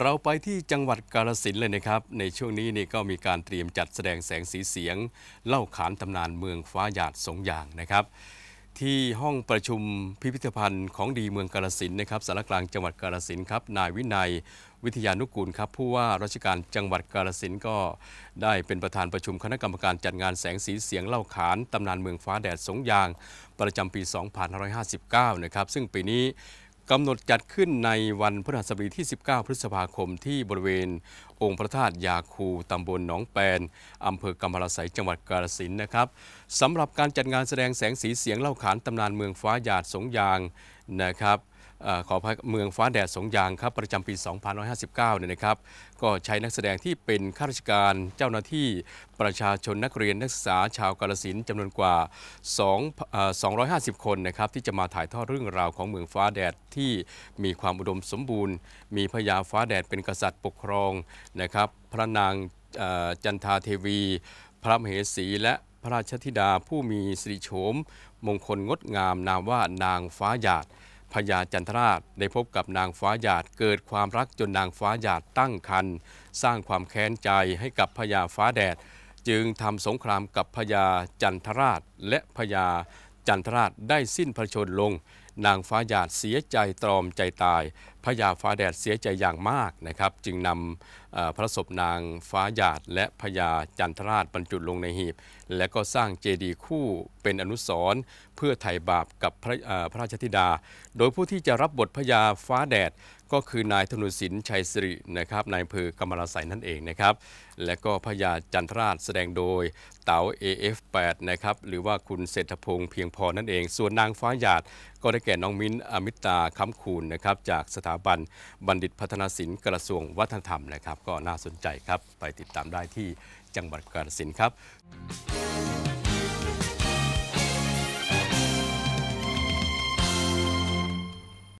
เราไปที่จังหวัดกาลสินเลยนะครับในช่วงนี้นี่ก็มีการเตรียมจัดแสดงแสงสีเสียง เล่าขานตำนานเมืองฟ้าหยาดสงอย่างนะครับ ที่ห้องประชุมพิพิธภัณฑ์ของดีเมืองกาลสินนะครับสารกลางจังหวัดกาลสินครับนายวินัยวิทยานุกูลครับผู้ว่าราชการจังหวัดกาลสินก็ได้เป็นประธานประชุมคณะกรรมการจัดงานแสงสีเสียง เล่าขานตำนานเมืองฟ้าแดดสงยาง ประจำปี 2559 นะครับซึ่งปีนี้กำหนดจัดขึ้นในวันพฤหัสบดีที่ 19 พฤษภาคมที่บริเวณองค์พระธาตุยาคู ตำบลหนองแปน อำเภอกำมะลาไสจังหวัดกาลสินนะครับสำหรับการจัดงานแสดงแสงสีเสียงเล่าขานตำนานเมืองฟ้าหยาดสงยางนะครับอขอพระเมืองฟ้าแดดสงยางครับประจำปี2559 เนี่ยนะครับก็ใช้นักแสดงที่เป็นข้าราชการเจ้าหน้าที่ประชาชนนักเรียนนักศึกษาชาวกาลสินจำนวนกว่า2 250 คนนะครับที่จะมาถ่ายทอดเรื่องราวของเมืองฟ้าแดดที่มีความอุดมสมบูรณ์ มีพญาฟ้าแดดเป็นกษัตริย์ปกครองนะครับพระนางจันทาเทวี พระมเหสีและพระราชธิดาผู้มีสิริโฉม มงคลงดงาม นามว่านางฟ้าหยาดพญาจันทราชได้พบกับนางฟ้าหยาดเกิดความรักจนนางฟ้าหยาดตั้งครรภ์สร้างความแค้นใจให้กับพญาฟ้าแดด จึงทำสงครามกับพญาจันทราชและพญาจันทราชได้สิ้นพระชนลง นางฟ้าหยาดเสียใจตรอมใจตาย พระยาฟ้าแดดเสียใจอย่างมากนะครับ จึงนำพระศพนางฟ้าหยาดและพญาจันทราชบรรจุลงในหีบ และก็สร้างเจดีย์คู่เป็นอนุสรณ์เพื่อไถ่บาปกับพระพระราชธิดา โดยผู้ที่จะรับบทพญาฟ้าแดดก็คือนายธนุสินชัยสิรินะครับนายเพเภอกำมะลาไสนั่นเองนะครับและก็พญาจันทราช แสดงโดยเต๋า AF8 นะครับหรือว่าคุณเศรษฐพงษ์เพียงพอนั่นเอง ส่วนนางฟ้าหยาดก็ได้แก่น้องมิ้น อมิตาคำคูณนะครับจากสถาบันบัณฑิตพัฒนาศิลป์กระทรวงวัฒนธรรมนะครับ ก็น่าสนใจครับไปติดตามได้ที่จังหวัดกาฬสินธุ์ครับ